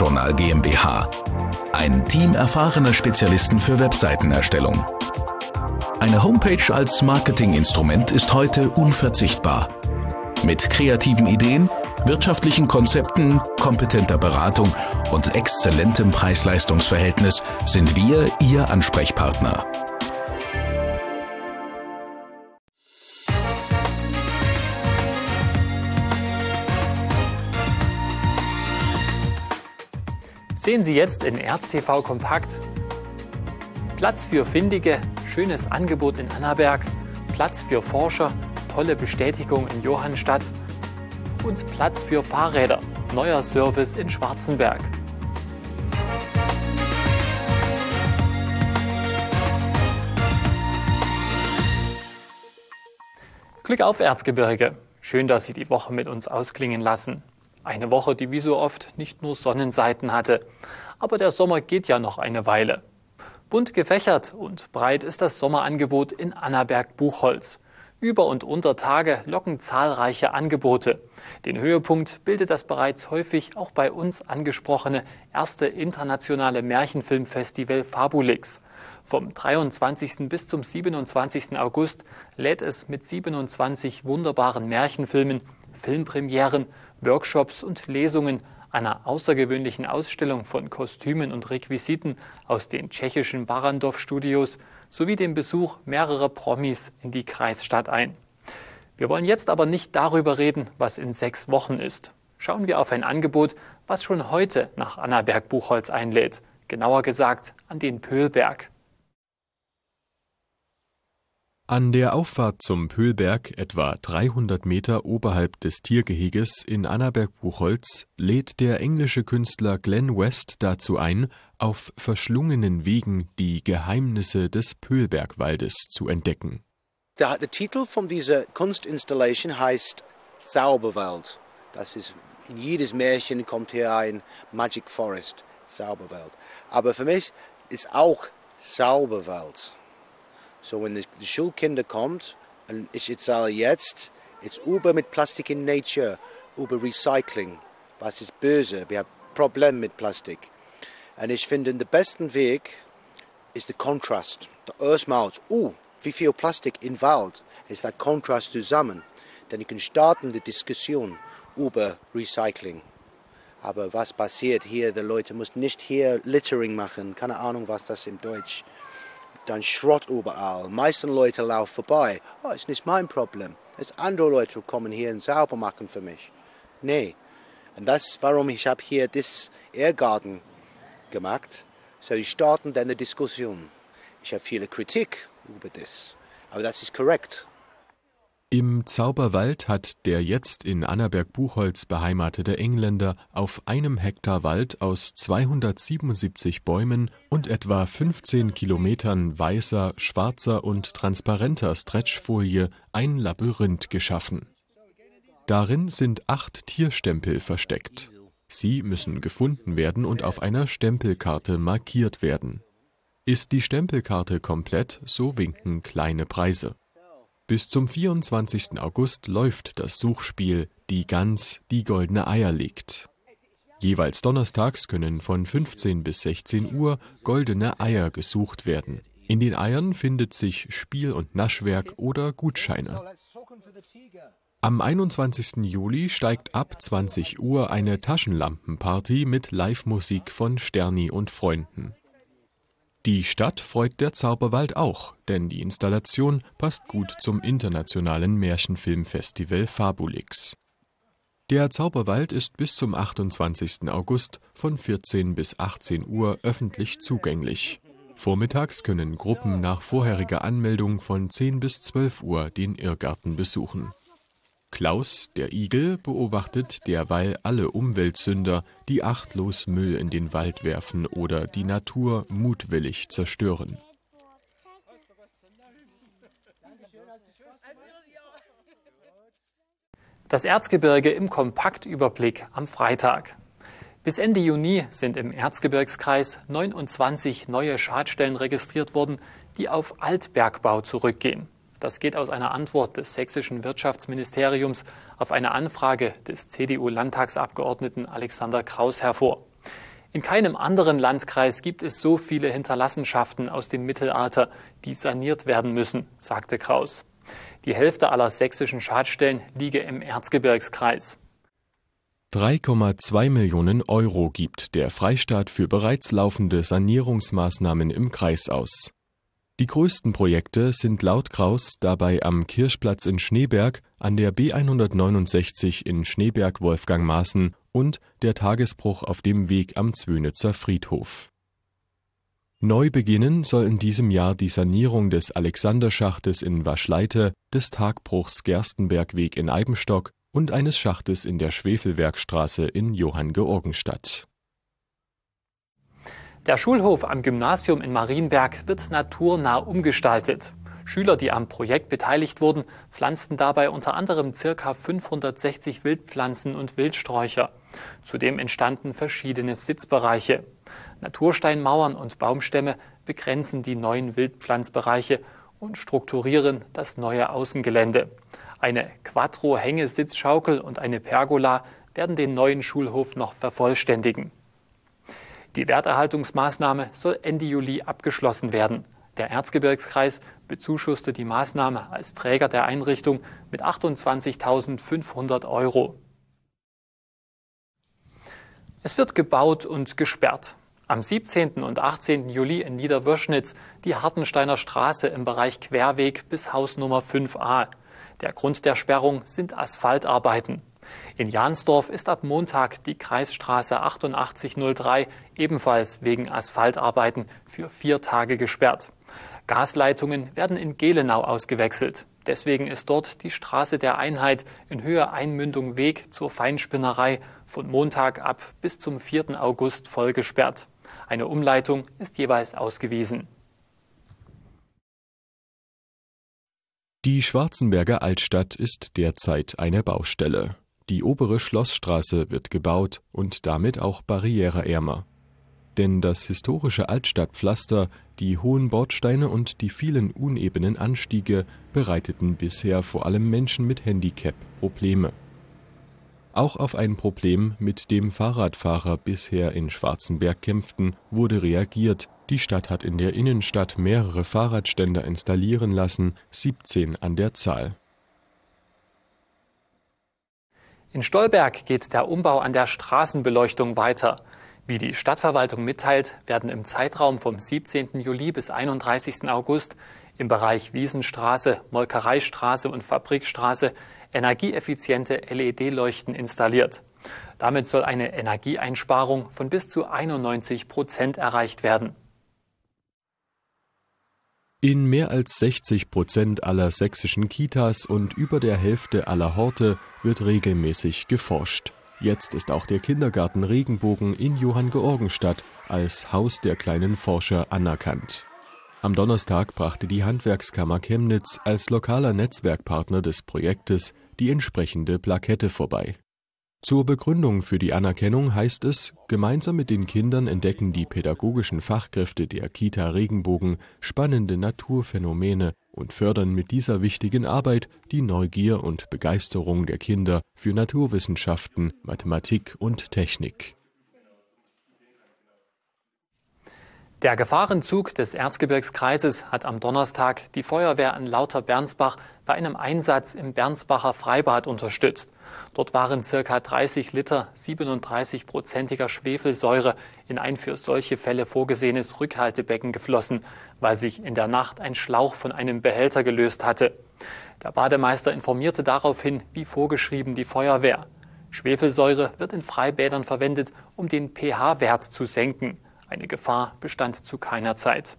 Webjournal GmbH. Ein Team erfahrener Spezialisten für Webseitenerstellung. Eine Homepage als Marketinginstrument ist heute unverzichtbar. Mit kreativen Ideen, wirtschaftlichen Konzepten, kompetenter Beratung und exzellentem Preis-Leistungs-Verhältnis sind wir Ihr Ansprechpartner. Sehen Sie jetzt in ErzTV Kompakt. Platz für Findige, schönes Angebot in Annaberg, Platz für Forscher, tolle Bestätigung in Johannstadt und Platz für Fahrräder, neuer Service in Schwarzenberg. Glück auf Erzgebirge. Schön, dass Sie die Woche mit uns ausklingen lassen. Eine Woche, die wie so oft nicht nur Sonnenseiten hatte. Aber der Sommer geht ja noch eine Weile. Bunt gefächert und breit ist das Sommerangebot in Annaberg-Buchholz. Über und unter Tage locken zahlreiche Angebote. Den Höhepunkt bildet das bereits häufig auch bei uns angesprochene erste internationale Märchenfilmfestival Fabulix. Vom 23. bis zum 27. August lädt es mit 27 wunderbaren Märchenfilmen Filmpremieren, Workshops und Lesungen, einer außergewöhnlichen Ausstellung von Kostümen und Requisiten aus den tschechischen Barandov-Studios sowie dem Besuch mehrerer Promis in die Kreisstadt ein. Wir wollen jetzt aber nicht darüber reden, was in sechs Wochen ist. Schauen wir auf ein Angebot, was schon heute nach Annaberg-Buchholz einlädt, genauer gesagt an den Pöhlberg. An der Auffahrt zum Pöhlberg, etwa 300 Meter oberhalb des Tiergeheges in Annaberg-Buchholz, lädt der englische Künstler Glenn West dazu ein, auf verschlungenen Wegen die Geheimnisse des Pöhlbergwaldes zu entdecken. Der, der Titel von dieser Kunstinstallation heißt Zauberwald. Das ist in jedes Märchen kommt hier ein Magic Forest, Zauberwald. Aber für mich ist auch Zauberwald. So when the, the Schulkinder kommt, und ich zahle jetzt, ist über mit Plastik in Nature, über Recycling. Was ist böse? Wir haben Probleme mit Plastik. Und ich finde, der beste Weg ist der Kontrast. Der erstmals, oh, wie viel Plastik im Wald, ist der Kontrast zusammen. Dann können starten die Diskussion über Recycling. Aber was passiert hier? Die Leute müssen nicht hier Littering machen. Keine Ahnung, was das im Deutsch ist dann Schrott überall. Meisten Leute laufen vorbei. Oh, ist nicht mein Problem. Es andere Leute kommen hier und sauber machen für mich. Nee. Und das, warum ich habe hier das Ehrgarten gemacht. So, ich starten dann eine Diskussion. Ich habe viele Kritik über das. Aber das ist korrekt. Im Zauberwald hat der jetzt in Annaberg-Buchholz beheimatete Engländer auf einem Hektar Wald aus 277 Bäumen und etwa 15 Kilometern weißer, schwarzer und transparenter Stretchfolie ein Labyrinth geschaffen. Darin sind acht Tierstempel versteckt. Sie müssen gefunden werden und auf einer Stempelkarte markiert werden. Ist die Stempelkarte komplett, so winken kleine Preise. Bis zum 24. August läuft das Suchspiel Die Gans, die goldene Eier legt. Jeweils donnerstags können von 15 bis 16 Uhr goldene Eier gesucht werden. In den Eiern findet sich Spiel- und Naschwerk oder Gutscheine. Am 21. Juli steigt ab 20 Uhr eine Taschenlampenparty mit Live-Musik von Sterni und Freunden. Die Stadt freut der Zauberwald auch, denn die Installation passt gut zum internationalen Märchenfilmfestival Fabulix. Der Zauberwald ist bis zum 28. August von 14 bis 18 Uhr öffentlich zugänglich. Vormittags können Gruppen nach vorheriger Anmeldung von 10 bis 12 Uhr den Irrgarten besuchen Klaus, der Igel, beobachtet derweil alle Umweltsünder, die achtlos Müll in den Wald werfen oder die Natur mutwillig zerstören. Das Erzgebirge im Kompaktüberblick am Freitag. Bis Ende Juni sind im Erzgebirgskreis 29 neue Schadstellen registriert worden, die auf Altbergbau zurückgehen. Das geht aus einer Antwort des sächsischen Wirtschaftsministeriums auf eine Anfrage des CDU-Landtagsabgeordneten Alexander Kraus hervor. In keinem anderen Landkreis gibt es so viele Hinterlassenschaften aus dem Mittelalter, die saniert werden müssen, sagte Kraus. Die Hälfte aller sächsischen Schadstellen liege im Erzgebirgskreis. 3,2 Millionen Euro gibt der Freistaat für bereits laufende Sanierungsmaßnahmen im Kreis aus. Die größten Projekte sind laut Kraus dabei am Kirschplatz in Schneeberg, an der B 169 in Schneeberg-Wolfgang-Maaßen und der Tagesbruch auf dem Weg am Zwönitzer Friedhof. Neu beginnen soll in diesem Jahr die Sanierung des Alexanderschachtes in Waschleite, des Tagbruchs Gerstenbergweg in Eibenstock und eines Schachtes in der Schwefelwerkstraße in Johanngeorgenstadt der Schulhof am Gymnasium in Marienberg wird naturnah umgestaltet. Schüler, die am Projekt beteiligt wurden, pflanzten dabei unter anderem ca. 560 Wildpflanzen und Wildsträucher. Zudem entstanden verschiedene Sitzbereiche. Natursteinmauern und Baumstämme begrenzen die neuen Wildpflanzbereiche und strukturieren das neue Außengelände. Eine Quattro-Hängesitzschaukel und eine Pergola werden den neuen Schulhof noch vervollständigen. Die Werterhaltungsmaßnahme soll Ende Juli abgeschlossen werden. Der Erzgebirgskreis bezuschusste die Maßnahme als Träger der Einrichtung mit 28.500 Euro. Es wird gebaut und gesperrt. Am 17. und 18. Juli in Niederwürschnitz die Hartensteiner Straße im Bereich Querweg bis Haus Nummer 5a. Der Grund der Sperrung sind Asphaltarbeiten. In Jahnsdorf ist ab Montag die Kreisstraße 8803 ebenfalls wegen Asphaltarbeiten für vier Tage gesperrt. Gasleitungen werden in Gelenau ausgewechselt. Deswegen ist dort die Straße der Einheit in Höhe Einmündung Weg zur Feinspinnerei von Montag ab bis zum 4. August voll gesperrt. Eine Umleitung ist jeweils ausgewiesen. Die Schwarzenberger Altstadt ist derzeit eine Baustelle. Die obere Schlossstraße wird gebaut und damit auch barriereärmer. Denn das historische Altstadtpflaster, die hohen Bordsteine und die vielen unebenen Anstiege bereiteten bisher vor allem Menschen mit Handicap Probleme. Auch auf ein Problem, mit dem Fahrradfahrer bisher in Schwarzenberg kämpften, wurde reagiert. Die Stadt hat in der Innenstadt mehrere Fahrradständer installieren lassen, 17 an der Zahl. In Stolberg geht der Umbau an der Straßenbeleuchtung weiter. Wie die Stadtverwaltung mitteilt, werden im Zeitraum vom 17. Juli bis 31. August im Bereich Wiesenstraße, Molkereistraße und Fabrikstraße energieeffiziente LED-Leuchten installiert. Damit soll eine Energieeinsparung von bis zu 91 Prozent erreicht werden. In mehr als 60 Prozent aller sächsischen Kitas und über der Hälfte aller Horte wird regelmäßig geforscht. Jetzt ist auch der Kindergarten Regenbogen in Johanngeorgenstadt als Haus der kleinen Forscher anerkannt. Am Donnerstag brachte die Handwerkskammer Chemnitz als lokaler Netzwerkpartner des Projektes die entsprechende Plakette vorbei zur Begründung für die Anerkennung heißt es, gemeinsam mit den Kindern entdecken die pädagogischen Fachkräfte der Kita Regenbogen spannende Naturphänomene und fördern mit dieser wichtigen Arbeit die Neugier und Begeisterung der Kinder für Naturwissenschaften, Mathematik und Technik. Der Gefahrenzug des Erzgebirgskreises hat am Donnerstag die Feuerwehr in Lauter-Bernsbach bei einem Einsatz im Bernsbacher Freibad unterstützt. Dort waren circa 30 Liter 37-prozentiger Schwefelsäure in ein für solche Fälle vorgesehenes Rückhaltebecken geflossen, weil sich in der Nacht ein Schlauch von einem Behälter gelöst hatte. Der Bademeister informierte daraufhin, wie vorgeschrieben, die Feuerwehr. Schwefelsäure wird in Freibädern verwendet, um den pH-Wert zu senken. Eine Gefahr bestand zu keiner Zeit.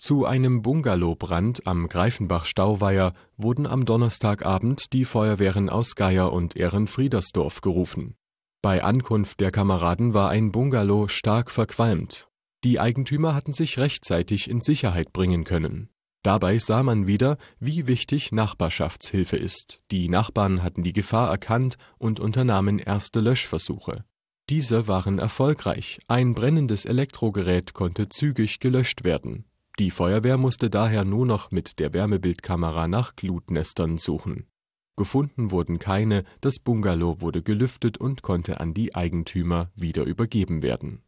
Zu einem Bungalowbrand am Greifenbach-Stauweiher wurden am Donnerstagabend die Feuerwehren aus Geier und Ehrenfriedersdorf gerufen. Bei Ankunft der Kameraden war ein Bungalow stark verqualmt. Die Eigentümer hatten sich rechtzeitig in Sicherheit bringen können. Dabei sah man wieder, wie wichtig Nachbarschaftshilfe ist. Die Nachbarn hatten die Gefahr erkannt und unternahmen erste Löschversuche. Diese waren erfolgreich. Ein brennendes Elektrogerät konnte zügig gelöscht werden. Die Feuerwehr musste daher nur noch mit der Wärmebildkamera nach Glutnestern suchen. Gefunden wurden keine, das Bungalow wurde gelüftet und konnte an die Eigentümer wieder übergeben werden.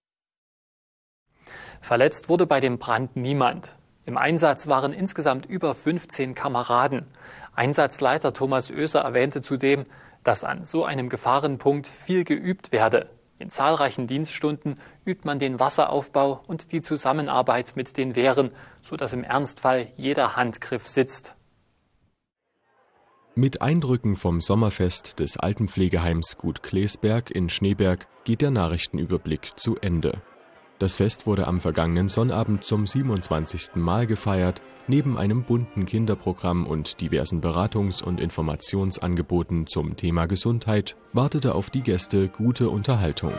Verletzt wurde bei dem Brand niemand. Im Einsatz waren insgesamt über 15 Kameraden. Einsatzleiter Thomas Oeser erwähnte zudem, dass an so einem Gefahrenpunkt viel geübt werde. In zahlreichen Dienststunden übt man den Wasseraufbau und die Zusammenarbeit mit den Wehren, sodass im Ernstfall jeder Handgriff sitzt. Mit Eindrücken vom Sommerfest des Altenpflegeheims Gut Klesberg in Schneeberg geht der Nachrichtenüberblick zu Ende. Das Fest wurde am vergangenen Sonnabend zum 27. Mal gefeiert. Neben einem bunten Kinderprogramm und diversen Beratungs- und Informationsangeboten zum Thema Gesundheit wartete auf die Gäste gute Unterhaltung.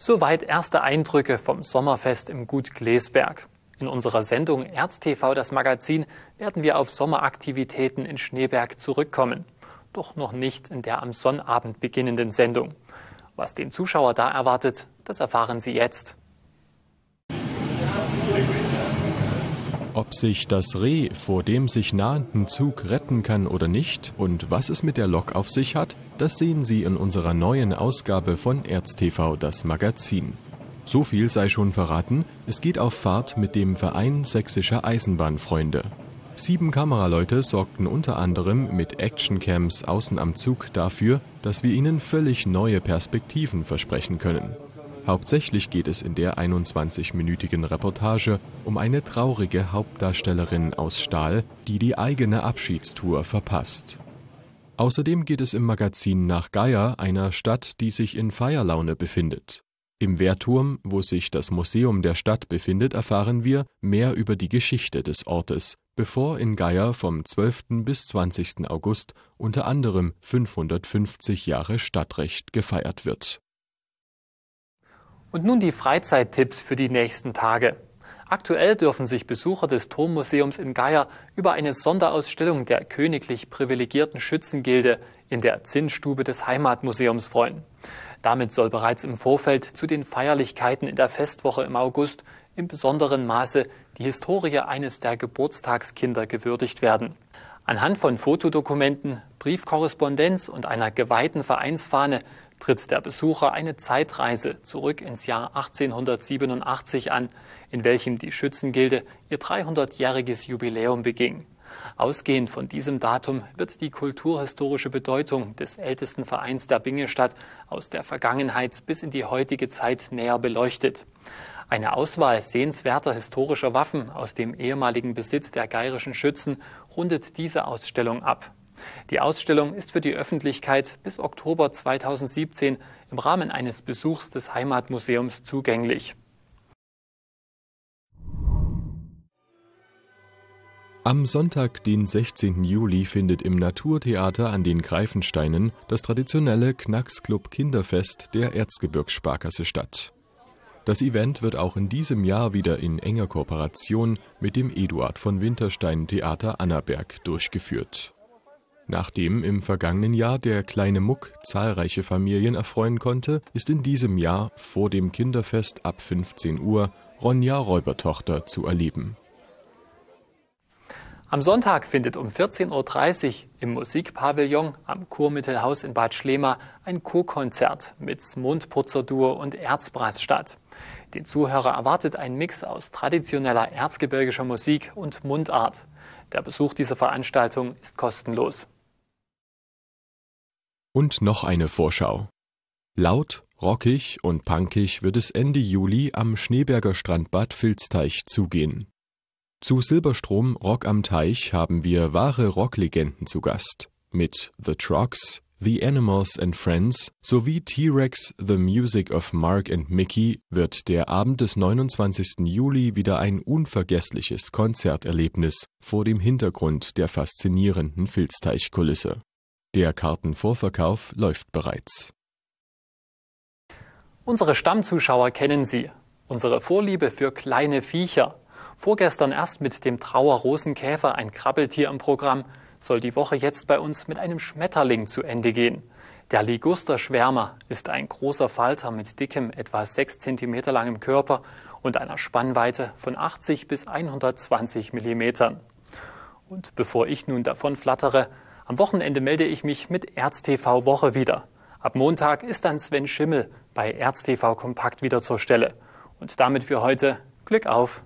Soweit erste Eindrücke vom Sommerfest im Gut Glesberg. In unserer Sendung ErzTV das Magazin werden wir auf Sommeraktivitäten in Schneeberg zurückkommen. Doch noch nicht in der am Sonnabend beginnenden Sendung. Was den Zuschauer da erwartet, das erfahren Sie jetzt. ob sich das Reh vor dem sich nahenden Zug retten kann oder nicht und was es mit der Lok auf sich hat, das sehen Sie in unserer neuen Ausgabe von ErzTV das Magazin. So viel sei schon verraten, es geht auf Fahrt mit dem Verein Sächsischer Eisenbahnfreunde. Sieben Kameraleute sorgten unter anderem mit Actioncams außen am Zug dafür, dass wir Ihnen völlig neue Perspektiven versprechen können. Hauptsächlich geht es in der 21-minütigen Reportage um eine traurige Hauptdarstellerin aus Stahl, die die eigene Abschiedstour verpasst. Außerdem geht es im Magazin nach Geier, einer Stadt, die sich in Feierlaune befindet. Im Wehrturm, wo sich das Museum der Stadt befindet, erfahren wir mehr über die Geschichte des Ortes, bevor in Geier vom 12. bis 20. August unter anderem 550 Jahre Stadtrecht gefeiert wird und nun die Freizeittipps für die nächsten Tage. Aktuell dürfen sich Besucher des Turmmuseums in Geier über eine Sonderausstellung der königlich privilegierten Schützengilde in der Zinnstube des Heimatmuseums freuen. Damit soll bereits im Vorfeld zu den Feierlichkeiten in der Festwoche im August im besonderen Maße die Historie eines der Geburtstagskinder gewürdigt werden. Anhand von Fotodokumenten, Briefkorrespondenz und einer geweihten Vereinsfahne tritt der Besucher eine Zeitreise zurück ins Jahr 1887 an, in welchem die Schützengilde ihr 300-jähriges Jubiläum beging. Ausgehend von diesem Datum wird die kulturhistorische Bedeutung des ältesten Vereins der Bingestadt aus der Vergangenheit bis in die heutige Zeit näher beleuchtet. Eine Auswahl sehenswerter historischer Waffen aus dem ehemaligen Besitz der geirischen Schützen rundet diese Ausstellung ab. Die Ausstellung ist für die Öffentlichkeit bis Oktober 2017 im Rahmen eines Besuchs des Heimatmuseums zugänglich. Am Sonntag, den 16. Juli, findet im Naturtheater an den Greifensteinen das traditionelle Knacksclub Kinderfest der Erzgebirgssparkasse statt. Das Event wird auch in diesem Jahr wieder in enger Kooperation mit dem Eduard von Winterstein Theater Annaberg durchgeführt. Nachdem im vergangenen Jahr der Kleine Muck zahlreiche Familien erfreuen konnte, ist in diesem Jahr vor dem Kinderfest ab 15 Uhr Ronja Räubertochter zu erleben. Am Sonntag findet um 14.30 Uhr im Musikpavillon am Kurmittelhaus in Bad Schlema ein Co-Konzert mit Mundputzer-Duo und Erzbrass statt. Den Zuhörer erwartet ein Mix aus traditioneller erzgebirgischer Musik und Mundart. Der Besuch dieser Veranstaltung ist kostenlos. Und noch eine Vorschau. Laut, rockig und punkig wird es Ende Juli am Schneeberger Strandbad Filzteich zugehen. Zu Silberstrom Rock am Teich haben wir wahre Rocklegenden zu Gast. Mit The Trucks, The Animals and Friends sowie T-Rex The Music of Mark and Mickey wird der Abend des 29. Juli wieder ein unvergessliches Konzerterlebnis vor dem Hintergrund der faszinierenden Filzteichkulisse. Der Kartenvorverkauf läuft bereits. Unsere Stammzuschauer kennen sie. Unsere Vorliebe für kleine Viecher. Vorgestern erst mit dem Trauerrosenkäfer ein Krabbeltier im Programm, soll die Woche jetzt bei uns mit einem Schmetterling zu Ende gehen. Der Ligusterschwärmer ist ein großer Falter mit dickem, etwa 6 cm langem Körper und einer Spannweite von 80 bis 120 mm. Und bevor ich nun davon flattere, am Wochenende melde ich mich mit ErzTV Woche wieder. Ab Montag ist dann Sven Schimmel bei ErzTV Kompakt wieder zur Stelle. Und damit für heute Glück auf!